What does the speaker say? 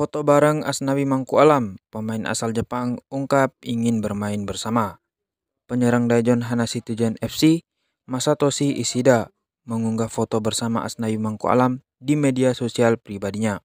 Foto bareng Asnawi Mangku Alam, pemain asal Jepang, ungkap ingin bermain bersama. Penyerang Daejeon Citizen FC, Masatoshi Ishida, mengunggah foto bersama Asnawi Mangku Alam di media sosial pribadinya.